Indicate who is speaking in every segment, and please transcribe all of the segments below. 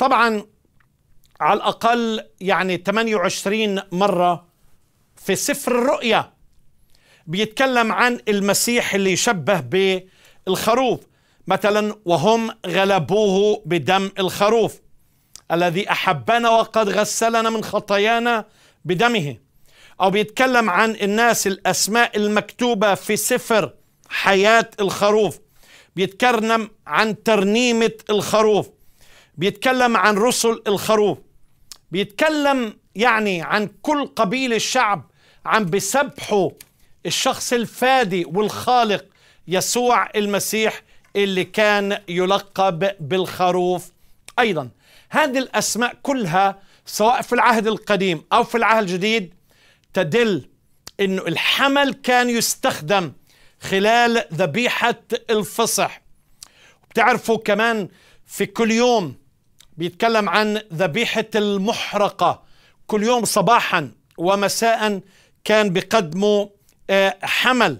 Speaker 1: طبعا على الأقل يعني 28 مرة في سفر الرؤيا بيتكلم عن المسيح اللي يشبه بالخروف مثلا وهم غلبوه بدم الخروف الذي أحبنا وقد غسلنا من خطايانا بدمه أو بيتكلم عن الناس الأسماء المكتوبة في سفر حياة الخروف بيتكلم عن ترنيمة الخروف بيتكلم عن رسل الخروف بيتكلم يعني عن كل قبيل الشعب عم بيسبحوا الشخص الفادي والخالق يسوع المسيح اللي كان يلقب بالخروف ايضا هذه الاسماء كلها سواء في العهد القديم او في العهد الجديد تدل انه الحمل كان يستخدم خلال ذبيحه الفصح بتعرفوا كمان في كل يوم بيتكلم عن ذبيحة المحرقة كل يوم صباحا ومساء كان بقدمه آه، حمل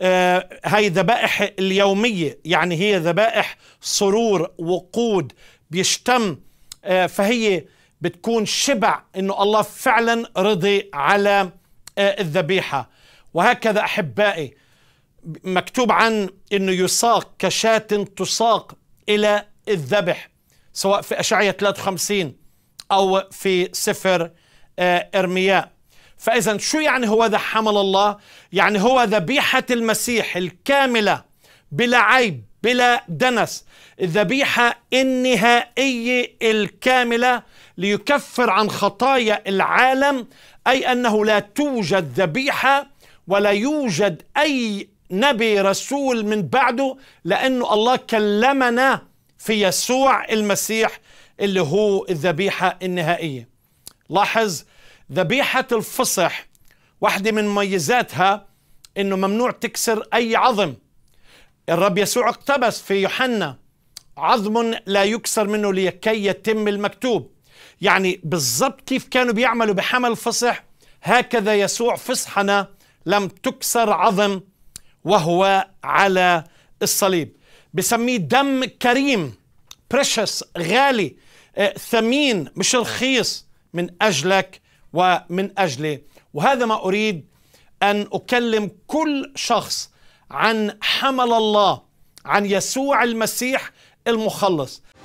Speaker 1: آه، هاي ذبائح اليومية يعني هي ذبائح سرور وقود بيشتم آه، فهي بتكون شبع انه الله فعلا رضي على الذبيحة وهكذا أحبائي مكتوب عن انه يساق كشاة تساق الى الذبح سواء في أشعية 53 أو في سفر آه، إرمياء فإذا شو يعني هو ذا حمل الله؟ يعني هو ذبيحة المسيح الكاملة بلا عيب بلا دنس الذبيحة النهائية الكاملة ليكفر عن خطايا العالم أي أنه لا توجد ذبيحة ولا يوجد أي نبي رسول من بعده لأنه الله كلمنا في يسوع المسيح اللي هو الذبيحة النهائية لاحظ ذبيحة الفصح واحدة من مميزاتها انه ممنوع تكسر اي عظم الرب يسوع اقتبس في يوحنا عظم لا يكسر منه لكي يتم المكتوب يعني بالضبط كيف كانوا بيعملوا بحمل الفصح هكذا يسوع فصحنا لم تكسر عظم وهو على الصليب بسميه دم كريم بريشس غالي آه، ثمين مش رخيص من أجلك ومن أجلي وهذا ما أريد أن أكلم كل شخص عن حمل الله عن يسوع المسيح المخلص